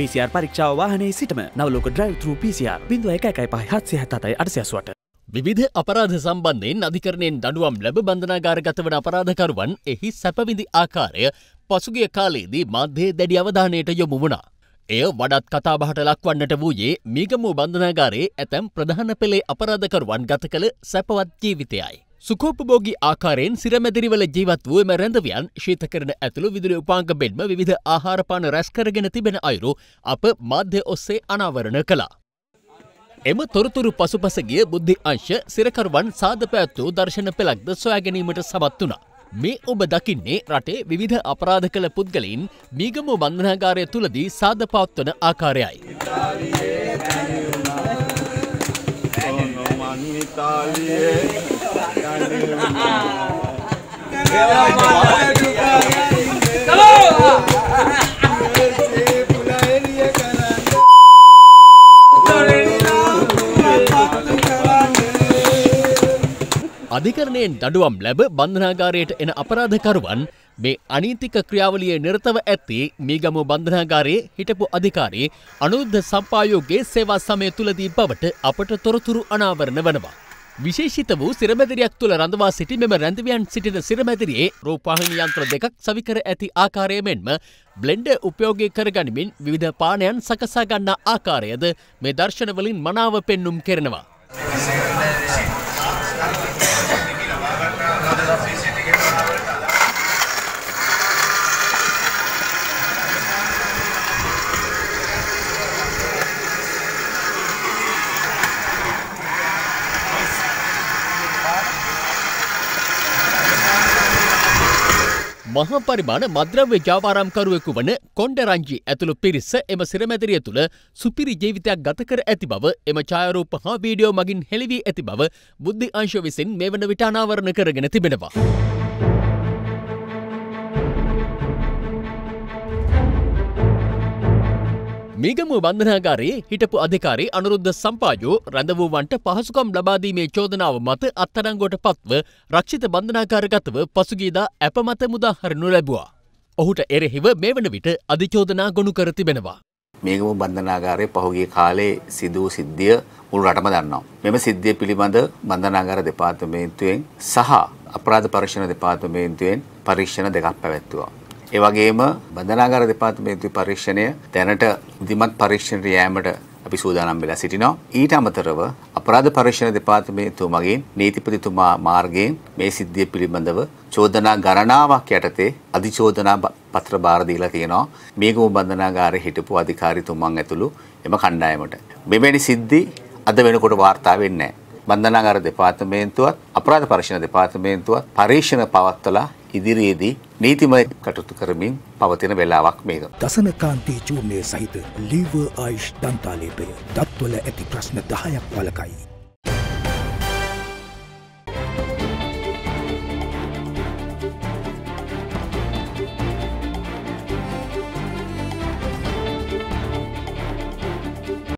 පිසිR පරික්ෂාව වාහනේ සිටම නවලෝක ඩ්‍රයිවතරු පිසිR බිඳුව එක එකයි පහ හත්සය හතයි අටසයසුවට විධ අපරාධ සම්බන්ධයෙන් අධිකරණයෙන් දඩුවම් ලැබ බඳනාගාරගත වන අපරාධකරුවන් එහි සැපවිදි ආකාරය පසුගිය කාලයේදී මාධ්‍යයේ දැඩි අවධානයට යොමු වුණා. එය වඩත් කතාබහට ලක්වන්නට වූයේ මීගමූ බන්ධනාගාරයේ ඇතැම් ප්‍රධාන පෙළේ අපරාධකරුවන් ගත කළ සැපවත් ජීවිතයයි. සුකෝපභෝගි ආකාරයෙන් සිරමැදිරිවල ජීවත් වූ එම රැඳවියන් ශීත කරන ඇතුළු විදුලි උපාංග මෙන්ම විධ ආහාරපාන රැස්කරගෙන තිබෙන අයුරු අප මාධ්‍ය ඔස්සේ අනාවරණ කළා. එම තොරතුරු පසුපසගිය බුද්ධි අංශ සිරකරුවන් සාධ පැත්වූ දර්ශන පෙළක්ද සොයාගැනීමට සමත් වුණා. මේ ඔබ දකින්නේ රටේ විධ අපරාධ කළ පුද්ගලින් මීගමෝ බන්ධනාගාරය තුළදී සාධ පවත්වන ආකාරයයි. ඉතාලියේ අධිකරණයෙන් දඩුවම් ලැබ බන්ධනාගාරයට එන අපරාධකරුවන් මේ අනීතික ක්‍රියාවලිය නිරතව ඇත්තේ මීගමු බන්ධනාගාරයේ හිටපු අධිකාරී අනුද්ධ සම්පායෝගේ සේවා සමය තුළදී බවට අපට තොරතුරු අනාවරණ වනවා. විශේෂිත වූ සිරමැදිරියක් තුළ රඳවා සිටි මෙම රැඳවියන් සිටින සිරමැදිරියේ රූපාහිනි යන්ත්‍ර දෙකක් සවිකර ඇති ආකාරය මෙන්ම බ්ලෙන්ඩ උපයෝගී කරගනිමින් විවිධ පානයන් සකසා ගන්නා ආකාරයද මේ දර්ශනවලින් මනාව පෙන්නුම් කරනවා. මහා පරිමාණ මද්‍රව්‍ය ජාවාරම්කරුවෙකු වන කොණ්ඩරංජි ඇතුළු පිරිස එම සිරමැදිරිය තුළ සුපිරි ජීවිතයක් ගත කර ඇති බව එම ඡායරූප හා වීඩියෝ මගින් හෙළිවී ඇති බව බුද්ධි අංශ විසින් මේ වන විට අනාවරණ කරගෙන තිබෙනවා. මීගමුව බන්ධනාගාරයේ හිටපු අධිකාරි අනුරුද්ධ සම්පාජෝ රැඳවූවන්ට පහසුකම් ලබාදීමේ චෝදනාව මත අත්තරංගොට පත්ව රක්ෂිත බන්ධනාකාරගතව පසුගේදා ඇපමත මුදාහරණු ලැබවා. ඔහුට එරෙහිව මේ වන විට අධිචෝදනා ගොුණු කර තිබෙනවා. මේගම බන්ධනාගාරය පහුගේ කාලේ සිදූ සිද්ධිය මුළු රටම දන්නවා. මෙම සිද්ධිය පිළිබඳ බන්ධනාගාර දෙපාර්තමේන්තුවෙන් සහ අපරාධ පරීක්ෂණ දෙපාර්තමේන්තුවෙන් පරීක්ෂණ දෙකක් පැවැත්තුවා. ඒ වගේම බන්ධනාගාර දෙපාර්තමේන්තුවේ පරීක්ෂණය දැනට විධිමත් පරීක්ෂණයට යෑමට අපි සූදානම් වෙලා සිටිනවා. ඊට අමතරව අපරාධ පරීක්ෂණ දෙපාර්තමේන්තුව මගින් නීතිපතිතුමා මාර්ගයෙන් මේ සිද්ධිය පිළිබඳව චෝදනා ගණනාවක් යටතේ අධිචෝදනා පත්‍ර බාර දීලා තියෙනවා. මේගොම බන්ධනාගාරයේ හිටපු අධිකාරීතුමන් ඇතුළු එම කණ්ඩායමට. මෙවැනි සිද්ධි අද වෙනකොට වාර්තා වෙන්නේ නැහැ. බන්ධනාගාර දෙපාර්තමේන්තුවත් අපරාධ පරීක්ෂණ දෙපාර්තමේන්තුවත් පරීක්ෂණ පවත්වලා ඉදිරියේදී නීතිමය කටයුතු කරමින් පවතින වෙලාවක් මේක. දසන කාන්ති චූර්ණය සහිත ලීව ආයුෂ් දන්තාලේපය දත්වල ඇති ප්‍රශ්න 10ක් වලකයි.